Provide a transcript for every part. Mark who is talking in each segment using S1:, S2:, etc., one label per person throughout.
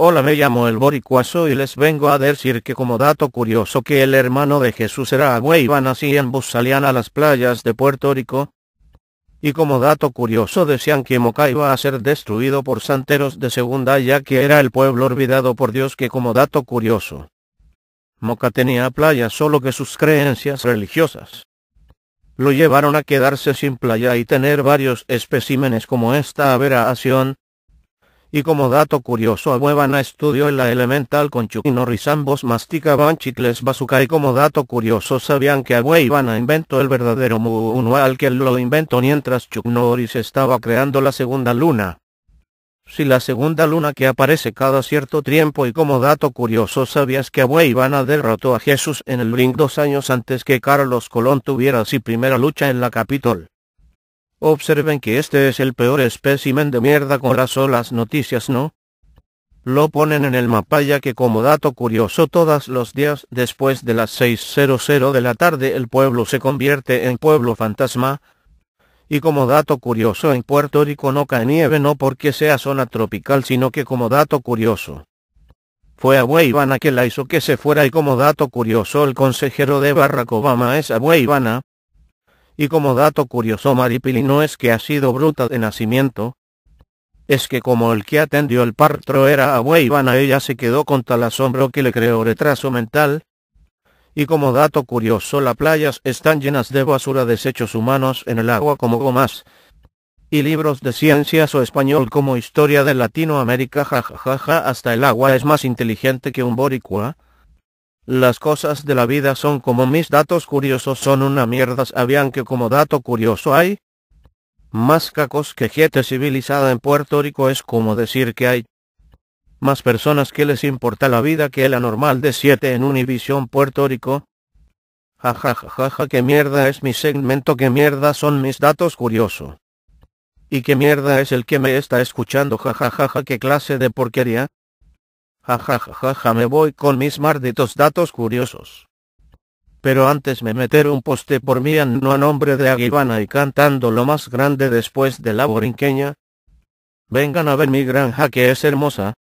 S1: Hola, me llamo el Boricuazo y les vengo a decir que como dato curioso que el hermano de Jesús era agua y así ambos salían a las playas de Puerto Rico. Y como dato curioso decían que Moca iba a ser destruido por santeros de segunda ya que era el pueblo olvidado por Dios que como dato curioso. Moca tenía playa solo que sus creencias religiosas lo llevaron a quedarse sin playa y tener varios especímenes como esta aberración, y como dato curioso, Abuevana estudió en la Elemental con Norris ambos masticaban chicles bazooka y como dato curioso sabían que Abuevana inventó el verdadero al que lo inventó mientras Chuknoris estaba creando la segunda luna. Si la segunda luna que aparece cada cierto tiempo y como dato curioso sabías que Abuevana derrotó a Jesús en el ring dos años antes que Carlos Colón tuviera su primera lucha en la Capitol. Observen que este es el peor espécimen de mierda con las noticias no. Lo ponen en el mapa ya que como dato curioso todos los días después de las 6.00 de la tarde el pueblo se convierte en pueblo fantasma. Y como dato curioso en Puerto Rico no cae nieve no porque sea zona tropical sino que como dato curioso. Fue a Weibana que la hizo que se fuera y como dato curioso el consejero de Barack Obama es a Weibana. Y como dato curioso Maripili no es que ha sido bruta de nacimiento, es que como el que atendió el parto era van a ella se quedó con tal asombro que le creó retraso mental. Y como dato curioso las playas están llenas de basura desechos humanos en el agua como gomas. Y libros de ciencias o español como historia de Latinoamérica jajajaja hasta el agua es más inteligente que un boricua. Las cosas de la vida son como mis datos curiosos son una mierda. ¿Sabían que como dato curioso hay? Más cacos que gente civilizada en Puerto Rico es como decir que hay más personas que les importa la vida que la normal de 7 en Univision Puerto Rico. Ja ja ja ja ja que mierda es mi segmento que mierda son mis datos curioso. Y qué mierda es el que me está escuchando ja ja ja ja qué clase de porquería ja me voy con mis malditos datos curiosos. Pero antes me meter un poste por mí no a nombre de Aguibana y cantando lo más grande después de la borinqueña. Vengan a ver mi granja que es hermosa.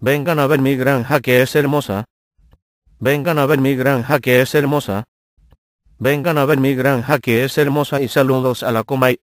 S1: Vengan a ver mi granja que es hermosa. Vengan a ver mi granja que es hermosa. Vengan a ver mi granja que es hermosa y saludos a la comay.